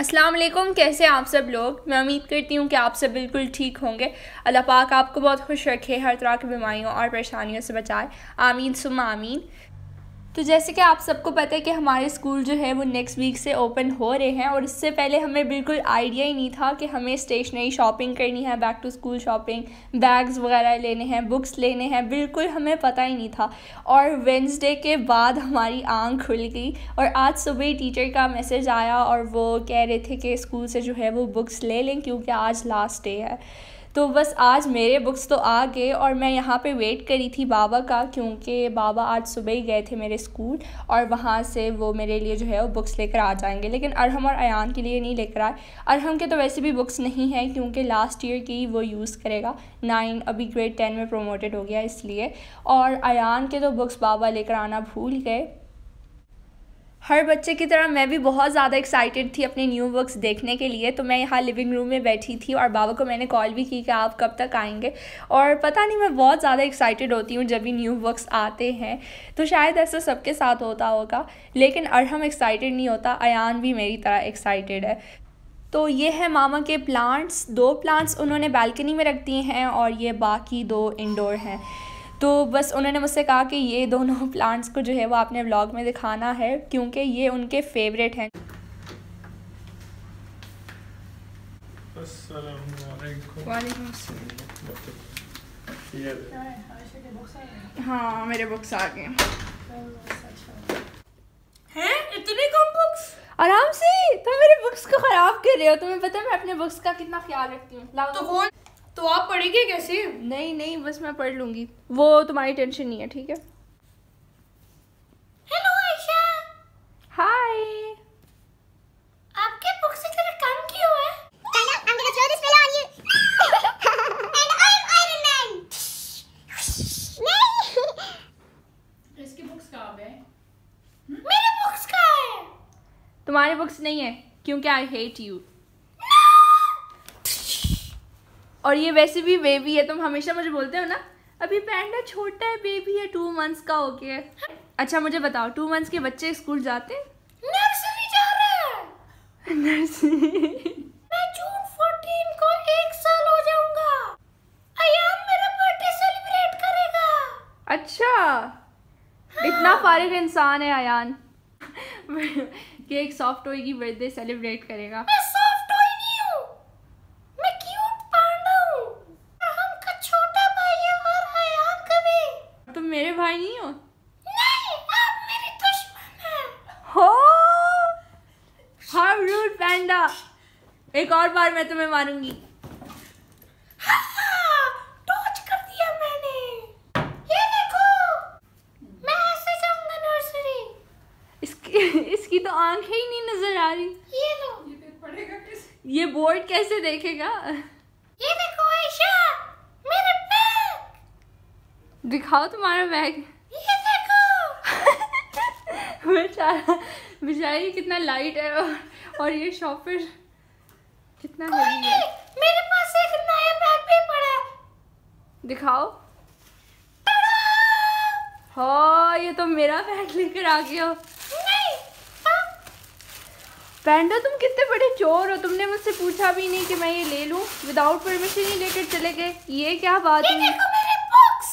अस्सलाम वालेकुम कैसे आप सब लोग मैं उम्मीद करती हूँ कि आप सब बिल्कुल ठीक होंगे अल्लाह पाक आपको बहुत खुश रखे हर तरह की बीमारियों और परेशानियों से बचाए आमीन सुम आमीन तो जैसे कि आप सबको पता है कि हमारे स्कूल जो है वो नेक्स्ट वीक से ओपन हो रहे हैं और इससे पहले हमें बिल्कुल आइडिया ही नहीं था कि हमें स्टेशनरी शॉपिंग करनी है back to school shopping bags वगैरह लेने हैं बुक्स लेने हैं बिल्कुल हमें पता ही नहीं था और वेंसडे के बाद हमारी आंख खुल गई और आज सुबह टीचर का मैसेज आया और वो कह रहे थे कि स्कूल से जो है वो बुक्स ले लें क्योंकि आज लास्ट डे है तो बस आज मेरे बुक्स तो आ गए और मैं यहाँ पे वेट करी थी बाबा का क्योंकि बाबा आज सुबह ही गए थे मेरे स्कूल और वहाँ से वो मेरे लिए जो है वो बुक्स लेकर आ जाएंगे लेकिन अरहम और अयान के लिए नहीं लेकर आए अरहम के तो वैसे भी बुक्स नहीं हैं क्योंकि लास्ट ईयर की वो यूज़ करेगा नाइन अभी ग्रेड टेन में प्रोमोटेड हो गया इसलिए और अयान के तो बुक्स बाबा लेकर आना भूल गए हर बच्चे की तरह मैं भी बहुत ज़्यादा एक्साइटेड थी अपने न्यू वर्क्स देखने के लिए तो मैं यहाँ लिविंग रूम में बैठी थी और बाबा को मैंने कॉल भी की कि आप कब तक आएंगे और पता नहीं मैं बहुत ज़्यादा एक्साइटेड होती हूँ जब भी न्यू वर्क्स आते हैं तो शायद ऐसा सबके साथ होता होगा लेकिन अरहम एक्साइटेड नहीं होता अयान भी मेरी तरह एक्साइटेड है तो ये है मामा के प्लांट्स दो प्लांट्स उन्होंने बालकनी में रख दिए हैं और ये बाकी दो इनडोर हैं तो बस उन्होंने मुझसे कहा कि ये दोनों प्लांट्स को जो है वो आपने व्लॉग में दिखाना है क्योंकि ये उनके फेवरेट हैं हाँ मेरे बुक्स आ गए हैं इतने कम बुक्स आराम से तुम मेरे बुक्स को खराब कर रहे हो तुम्हें पता है मैं अपने बुक्स का कितना ख्याल रखती हूँ तो कौन तो आप पढ़ेंगे कैसे नहीं नहीं बस मैं पढ़ लूंगी वो तुम्हारी टेंशन नहीं है ठीक है हेलो आयशा हाय आपके बुक से तेरा काम क्यों है नहीं इसकी बुक्स है बुक्स है तुम्हारी बुक्स नहीं है क्योंकि आई हेट यू और ये वैसे भी बेबी है तुम हमेशा मुझे बोलते हो ना अभी पैंडा छोटा है बेबी है टू मंथ्स का हो गया अच्छा मुझे बताओ टू मंथ्स के बच्चे स्कूल जाते नर्सरी जा रहे नर्सरी मैं जून फोर्टीन को एक साल हो जाऊंगा अयान मेरा बर्थडे सेलिब्रेट करेगा अच्छा हाँ। इतना फारिग इंसान है अयान केक सॉफ्ट होएगी बर्थडे सेलिब्रेट करेगा मैं एक और बार मैं तुम्हें मारूंगी हाँ, इसकी तो आंखें ही नहीं नजर आ रही ये लो ये, ये बोर्ड कैसे देखेगा ये देखो आयशा मेरा बैग दिखाओ तुम्हारा बैग ये देखो बेचारा बेचारी कितना लाइट है और ये शॉपर कितना हैवी है मेरे पास एक नया बैग भी पड़ा है दिखाओ हो हाँ, ये तो मेरा बैग लेकर आ गया नहीं पैंडो हाँ। तुम कितने बड़े चोर हो तुमने मुझसे पूछा भी नहीं कि मैं ये ले लूं विदाउट परमिशन ही लेकर चले गए ये क्या बात ये मेरे बुक्स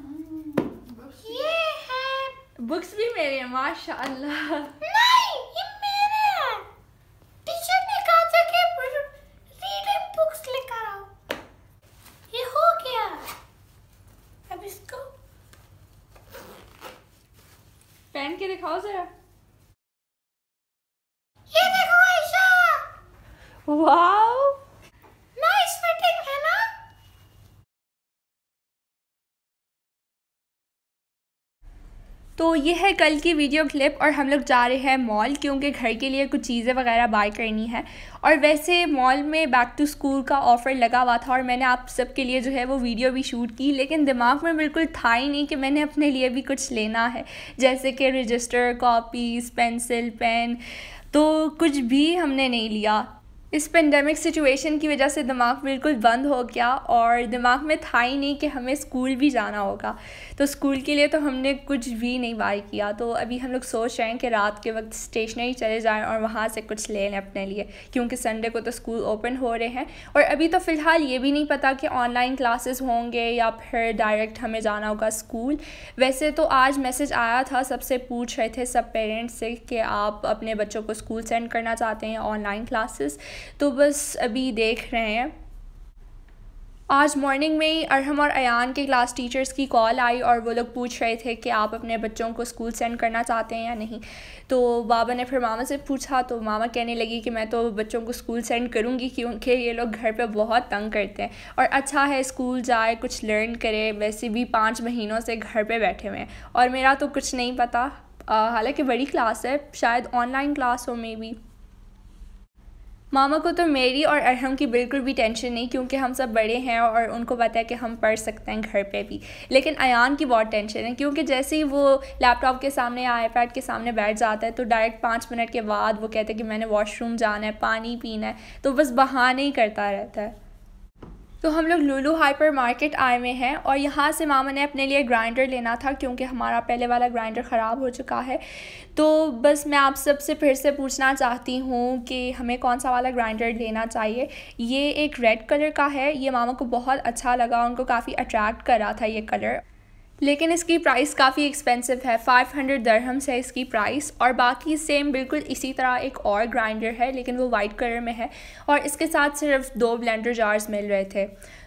hmm, ये है बुक्स भी मेरे हैं माशाल्लाह Hause. तो ये है कल की वीडियो क्लिप और हम लोग जा रहे हैं मॉल क्योंकि घर के लिए कुछ चीज़ें वगैरह बाय करनी है और वैसे मॉल में बैक टू स्कूल का ऑफ़र लगा हुआ था और मैंने आप सबके लिए जो है वो वीडियो भी शूट की लेकिन दिमाग में बिल्कुल था ही नहीं कि मैंने अपने लिए भी कुछ लेना है जैसे कि रजिस्टर कॉपीज़ पेंसिल पेन तो कुछ भी हमने नहीं लिया इस पेंडेमिक सिचुएशन की वजह से दिमाग बिल्कुल बंद हो गया और दिमाग में था ही नहीं कि हमें स्कूल भी जाना होगा तो स्कूल के लिए तो हमने कुछ भी नहीं बाय किया तो अभी हम लोग सोच रहे हैं कि रात के वक्त स्टेशनरी चले जाएं और वहाँ से कुछ ले लें अपने लिए क्योंकि संडे को तो स्कूल ओपन हो रहे हैं और अभी तो फ़िलहाल ये भी नहीं पता कि ऑनलाइन क्लासेस होंगे या फिर डायरेक्ट हमें जाना होगा स्कूल वैसे तो आज मैसेज आया था सबसे पूछ रहे थे सब पेरेंट्स से कि आप अपने बच्चों को स्कूल सेंड करना चाहते हैं ऑनलाइन क्लासेस तो बस अभी देख रहे हैं आज मॉर्निंग में ही अरहम और अयान के क्लास टीचर्स की कॉल आई और वो लोग पूछ रहे थे कि आप अपने बच्चों को स्कूल सेंड करना चाहते हैं या नहीं तो बाबा ने फिर मामा से पूछा तो मामा कहने लगी कि मैं तो बच्चों को स्कूल सेंड करूँगी क्योंकि ये लोग घर पे बहुत तंग करते हैं और अच्छा है स्कूल जाए कुछ लर्न करे वैसे भी पाँच महीनों से घर पर बैठे हुए हैं और मेरा तो कुछ नहीं पता हालाँकि बड़ी क्लास है शायद ऑनलाइन क्लास हो मे भी मामा को तो मेरी और अरहम की बिल्कुल भी टेंशन नहीं क्योंकि हम सब बड़े हैं और उनको पता है कि हम पढ़ सकते हैं घर पे भी लेकिन अयान की बहुत टेंशन है क्योंकि जैसे ही वो लैपटॉप के सामने या आईपैड के सामने बैठ जाता है तो डायरेक्ट पाँच मिनट के बाद वो कहते हैं कि मैंने वॉशरूम जाना है पानी पीना है तो बस बहाने ही करता रहता है तो हम लोग लुलू हाइपर मार्केट आए हुए हैं और यहाँ से मामा ने अपने लिए ग्राइंडर लेना था क्योंकि हमारा पहले वाला ग्राइंडर ख़राब हो चुका है तो बस मैं आप सबसे फिर से पूछना चाहती हूँ कि हमें कौन सा वाला ग्राइंडर लेना चाहिए ये एक रेड कलर का है ये मामा को बहुत अच्छा लगा उनको काफ़ी अट्रैक्ट करा था ये कलर लेकिन इसकी प्राइस काफ़ी एक्सपेंसिव है 500 हंड्रेड दरहम्स है इसकी प्राइस और बाकी सेम बिल्कुल इसी तरह एक और ग्राइंडर है लेकिन वो वाइट कलर में है और इसके साथ सिर्फ दो ब्लेंडर जार्स मिल रहे थे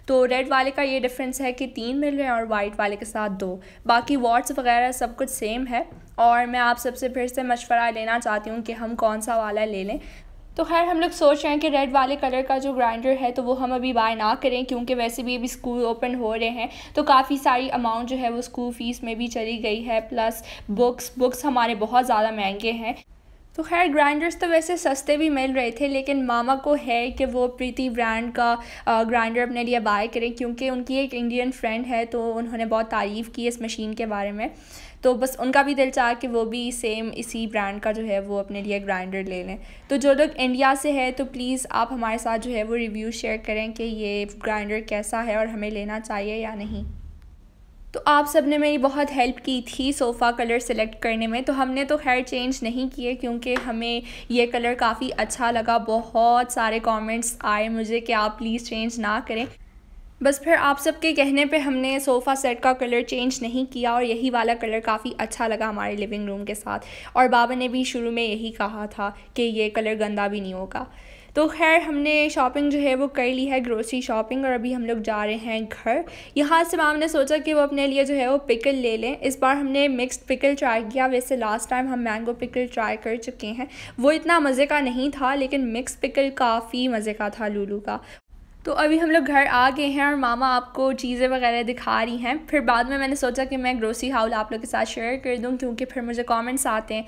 तो रेड वाले का ये डिफरेंस है कि तीन मिल रहे हैं और वाइट वाले के साथ दो बाकी वाट्स वगैरह सब कुछ सेम है और मैं आप सबसे फिर से मशवरा लेना चाहती हूँ कि हम कौन सा वाला ले लें तो खैर हम लोग सोच रहे हैं कि रेड वाले कलर का जो ग्राइंडर है तो वो हम अभी बाय ना करें क्योंकि वैसे भी अभी स्कूल ओपन हो रहे हैं तो काफ़ी सारी अमाउंट जो है वो स्कूल फ़ीस में भी चली गई है प्लस बुक्स बुक्स हमारे बहुत ज़्यादा महंगे हैं तो खैर ग्राइंडर्स तो वैसे सस्ते भी मिल रहे थे लेकिन मामा को है कि वो प्रीति ब्रांड का ग्राइंडर अपने लिए बाय करें क्योंकि उनकी एक इंडियन फ्रेंड है तो उन्होंने बहुत तारीफ़ की इस मशीन के बारे में तो बस उनका भी दिल चाह कि वो भी सेम इसी ब्रांड का जो है वो अपने लिए ग्राइंडर ले लें तो जो लोग इंडिया से है तो प्लीज़ आप हमारे साथ जो है वो रिव्यू शेयर करें कि ये ग्राइंडर कैसा है और हमें लेना चाहिए या नहीं तो आप सब ने मेरी बहुत हेल्प की थी सोफ़ा कलर सेलेक्ट करने में तो हमने तो खैर चेंज नहीं किए क्योंकि हमें ये कलर काफ़ी अच्छा लगा बहुत सारे कमेंट्स आए मुझे कि आप प्लीज़ चेंज ना करें बस फिर आप सबके कहने पे हमने सोफ़ा सेट का कलर चेंज नहीं किया और यही वाला कलर काफ़ी अच्छा लगा हमारे लिविंग रूम के साथ और बाबा ने भी शुरू में यही कहा था कि ये कलर गंदा भी नहीं होगा तो खैर हमने शॉपिंग जो है वो कर ली है ग्रोसरी शॉपिंग और अभी हम लोग जा रहे हैं घर यहाँ से मैम ने सोचा कि वो अपने लिए जो है वो पिकल ले लें इस बार हमने मिक्स्ड पिकल ट्राई किया वैसे लास्ट टाइम हम मैंगो पिकल ट्राई कर चुके हैं वो इतना मज़े का नहीं था लेकिन मिक्स पिकल काफ़ी मज़े का था लूलू का तो अभी हम लोग घर आ गए हैं और मामा आपको चीज़ें वगैरह दिखा रही हैं फिर बाद में मैंने सोचा कि मैं ग्रोसरी हाउल आप लोग के साथ शेयर कर दूं क्योंकि फिर मुझे कमेंट्स आते हैं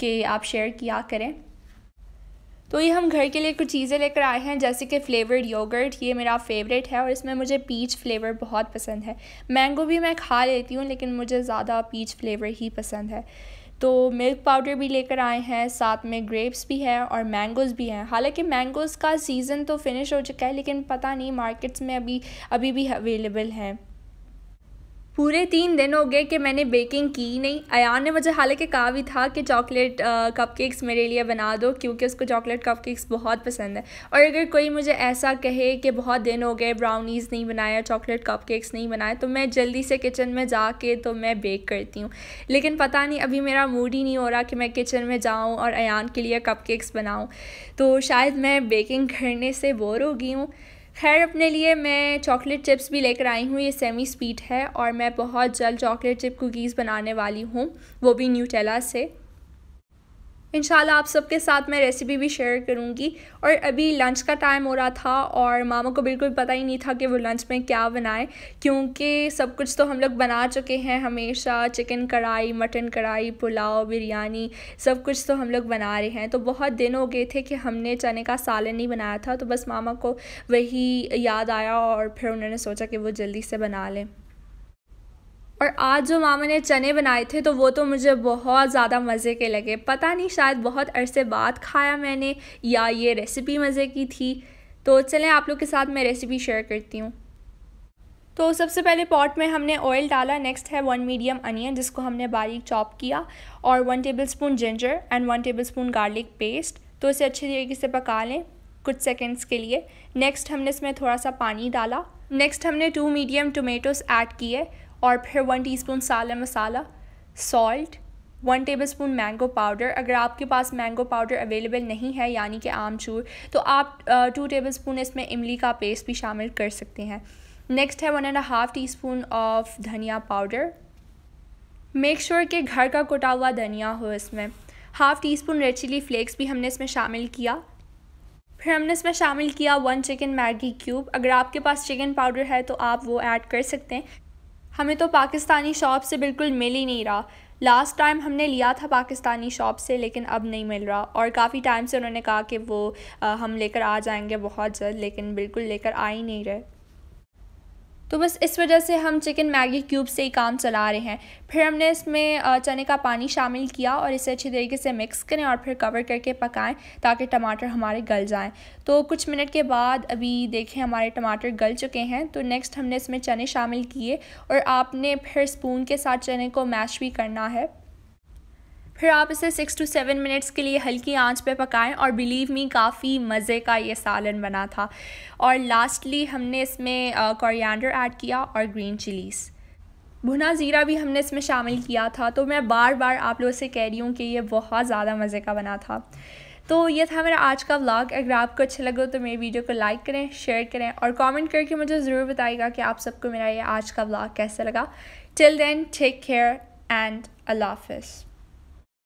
कि आप शेयर किया करें तो ये हम घर के लिए कुछ चीज़ें लेकर आए हैं जैसे कि फ्लेवर्ड योगर्ट ये मेरा फेवरेट है और इसमें मुझे पीच फ्लेवर बहुत पसंद है मैंगो भी मैं खा लेती हूँ लेकिन मुझे ज़्यादा पीच फ्लेवर ही पसंद है तो मिल्क पाउडर भी लेकर आए हैं साथ में ग्रेप्स भी हैं और मैंगोज़ भी हैं हालांकि मैंगोज़ का सीज़न तो फिनिश हो चुका है लेकिन पता नहीं मार्केट्स में अभी अभी भी अवेलेबल हैं पूरे तीन दिन हो गए कि मैंने बेकिंग की नहीं अयान ने मुझे हालांकि कहा भी था कि चॉकलेट कपकेक्स मेरे लिए बना दो क्योंकि उसको चॉकलेट कपकेक्स बहुत पसंद है और अगर कोई मुझे ऐसा कहे कि बहुत दिन हो गए ब्राउनीज़ नहीं बनाया चॉकलेट कपकेक्स नहीं बनाया तो मैं जल्दी से किचन में जाके तो मैं बेक करती हूँ लेकिन पता नहीं अभी मेरा मूड ही नहीं हो रहा कि मैं किचन में जाऊँ और अयान के लिए कप बनाऊँ तो शायद मैं बेकिंग करने से बोर हो गई हूँ खैर अपने लिए मैं चॉकलेट चिप्स भी लेकर आई हूँ ये सेमी स्वीट है और मैं बहुत जल्द चॉकलेट चिप कुकीज़ बनाने वाली हूँ वो भी न्यूटेला से इंशाल्लाह आप सबके साथ मैं रेसिपी भी शेयर करूँगी और अभी लंच का टाइम हो रहा था और मामा को बिल्कुल पता ही नहीं था कि वो लंच में क्या बनाए क्योंकि सब कुछ तो हम लोग बना चुके हैं हमेशा चिकन कढ़ाई मटन कढ़ाई पुलाव बिरयानी सब कुछ तो हम लोग बना रहे हैं तो बहुत दिन हो गए थे कि हमने चने का सालन नहीं बनाया था तो बस मामा को वही याद आया और फिर उन्होंने सोचा कि वो जल्दी से बना लें और आज जो मामा ने चने बनाए थे तो वो तो मुझे बहुत ज़्यादा मज़े के लगे पता नहीं शायद बहुत अरसे बाद खाया मैंने या ये रेसिपी मज़े की थी तो चलें आप लोग के साथ मैं रेसिपी शेयर करती हूँ तो सबसे पहले पॉट में हमने ऑयल डाला नेक्स्ट है वन मीडियम अनियन जिसको हमने बारीक चॉप किया और one spoon ginger and one spoon garlic paste तो इसे अच्छे तरीके से पका लें कुछ सेकेंड्स के लिए नेक्स्ट हमने इसमें थोड़ा सा पानी डाला नेक्स्ट हमने टू मीडियम टोमेटोस ऐड किए और फिर वन टीस्पून साले masala salt one tablespoon mango powder अगर आपके पास मैंगो पाउडर अवेलेबल नहीं है यानी कि आमचूर तो आप टू टेबल स्पून इसमें इमली का पेस्ट भी शामिल कर सकते हैं नेक्स्ट है one and half teaspoon of धनिया पाउडर मेक श्योर कि घर का कुटा हुआ धनिया हो इसमें half teaspoon red chilli flakes भी हमने इसमें शामिल किया फिर हमने इसमें शामिल किया वन चिकन मैगी क्यूब अगर आपके पास चिकन पाउडर है तो आप वो ऐड कर सकते हैं हमें तो पाकिस्तानी शॉप से बिल्कुल मिल ही नहीं रहा लास्ट टाइम हमने लिया था पाकिस्तानी शॉप से लेकिन अब नहीं मिल रहा और काफ़ी टाइम से उन्होंने कहा कि वो आ, हम लेकर आ जाएंगे बहुत जल्द लेकिन बिल्कुल लेकर आ ही नहीं रहे तो बस इस वजह से हम चिकन मैगी क्यूब से ही काम चला रहे हैं फिर हमने इसमें चने का पानी शामिल किया और इसे अच्छी तरीके से मिक्स करें और फिर कवर करके पकाएं ताकि टमाटर हमारे गल जाएं तो कुछ मिनट के बाद अभी देखें हमारे टमाटर गल चुके हैं तो नेक्स्ट हमने इसमें चने शामिल किए और आपने फिर स्पून के साथ चने को मैश भी करना है फिर आप इसे सिक्स टू सेवन मिनट्स के लिए हल्की आंच पे पकाएं और बिलीव मी काफ़ी मज़े का ये सालन बना था और लास्टली हमने इसमें कोरिएंडर ऐड किया और ग्रीन चिलीज़ भुना ज़ीरा भी हमने इसमें शामिल किया था तो मैं बार बार आप लोगों से कह रही हूँ कि ये बहुत ज़्यादा मज़े का बना था तो ये था मेरा आज का व्लॉग अगर आपको अच्छा लगे तो मेरी वीडियो को लाइक करें शेयर करें और कमेंट करके मुझे ज़रूर बताएगा कि आप सबको मेरा ये आज का व्लॉग कैसा लगा till then take care and अल्लाह हाफिज़